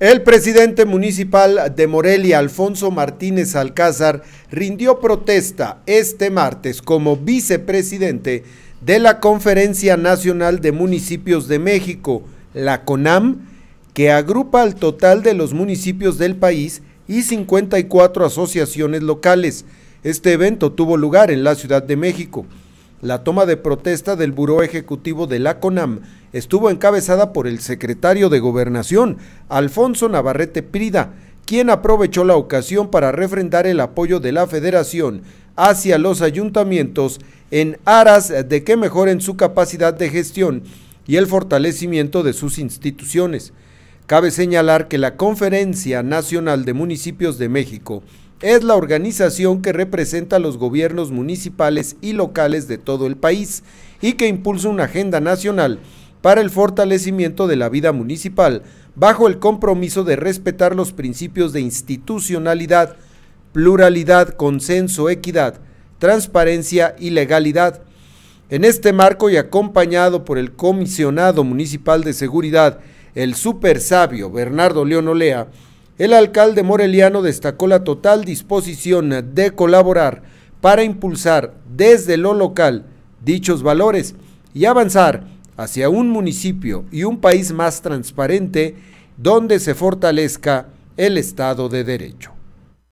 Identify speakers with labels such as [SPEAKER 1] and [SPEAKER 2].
[SPEAKER 1] El presidente municipal de Morelia, Alfonso Martínez Alcázar, rindió protesta este martes como vicepresidente de la Conferencia Nacional de Municipios de México, la CONAM, que agrupa al total de los municipios del país y 54 asociaciones locales. Este evento tuvo lugar en la Ciudad de México. La toma de protesta del Buró Ejecutivo de la CONAM estuvo encabezada por el secretario de Gobernación, Alfonso Navarrete Prida, quien aprovechó la ocasión para refrendar el apoyo de la federación hacia los ayuntamientos en aras de que mejoren su capacidad de gestión y el fortalecimiento de sus instituciones. Cabe señalar que la Conferencia Nacional de Municipios de México es la organización que representa a los gobiernos municipales y locales de todo el país y que impulsa una agenda nacional para el fortalecimiento de la vida municipal, bajo el compromiso de respetar los principios de institucionalidad, pluralidad, consenso, equidad, transparencia y legalidad. En este marco y acompañado por el comisionado municipal de seguridad, el super sabio Bernardo León Olea, el alcalde moreliano destacó la total disposición de colaborar para impulsar desde lo local dichos valores y avanzar hacia un municipio y un país más transparente donde se fortalezca el Estado de Derecho.